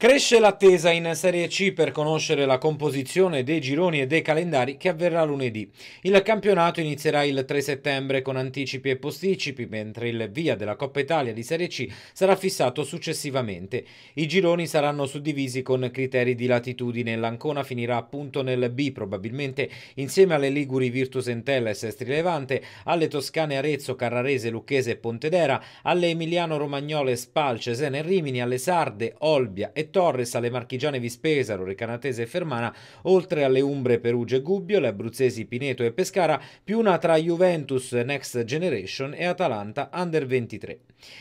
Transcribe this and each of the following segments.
Cresce l'attesa in Serie C per conoscere la composizione dei gironi e dei calendari che avverrà lunedì. Il campionato inizierà il 3 settembre con anticipi e posticipi, mentre il via della Coppa Italia di Serie C sarà fissato successivamente. I gironi saranno suddivisi con criteri di latitudine. L'Ancona finirà appunto nel B, probabilmente insieme alle Liguri Virtus Entella e Sestri Levante, alle Toscane Arezzo, Carrarese, Lucchese e Pontedera, alle Emiliano Romagnole Spal, Cesena e Rimini, alle Sarde, Olbia e Torres, alle marchigiane Vispesaro, Recanatese e Fermana, oltre alle Umbre, Perugia e Gubbio, le abruzzesi Pineto e Pescara, più una tra Juventus Next Generation e Atalanta Under 23.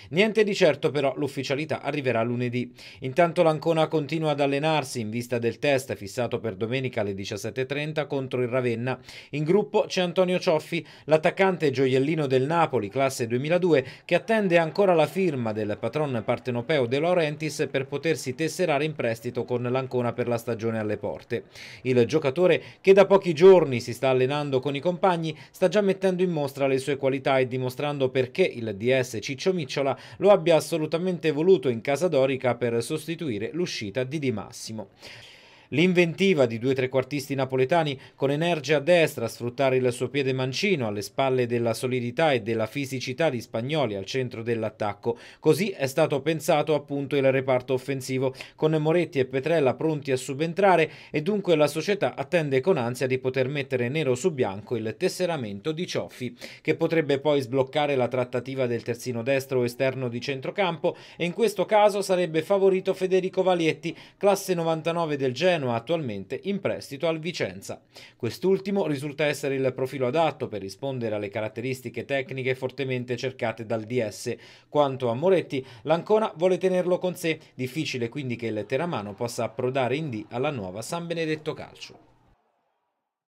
Niente di certo però, l'ufficialità arriverà lunedì. Intanto l'Ancona continua ad allenarsi in vista del test fissato per domenica alle 17.30 contro il Ravenna. In gruppo c'è Antonio Cioffi, l'attaccante gioiellino del Napoli, classe 2002, che attende ancora la firma del patron partenopeo De Laurentiis per potersi testare sperare in prestito con l'Ancona per la stagione alle porte. Il giocatore, che da pochi giorni si sta allenando con i compagni, sta già mettendo in mostra le sue qualità e dimostrando perché il DS Ciccio Micciola lo abbia assolutamente voluto in casa dorica per sostituire l'uscita di Di Massimo. L'inventiva di due trequartisti napoletani con energia a destra a sfruttare il suo piede mancino alle spalle della solidità e della fisicità di Spagnoli al centro dell'attacco. Così è stato pensato appunto il reparto offensivo con Moretti e Petrella pronti a subentrare e dunque la società attende con ansia di poter mettere nero su bianco il tesseramento di Cioffi che potrebbe poi sbloccare la trattativa del terzino destro o esterno di centrocampo e in questo caso sarebbe favorito Federico Valietti, classe 99 del Genoa Genoa attualmente in prestito al Vicenza. Quest'ultimo risulta essere il profilo adatto per rispondere alle caratteristiche tecniche fortemente cercate dal DS. Quanto a Moretti, l'Ancona vuole tenerlo con sé, difficile quindi che il Teramano possa approdare in D alla nuova San Benedetto Calcio.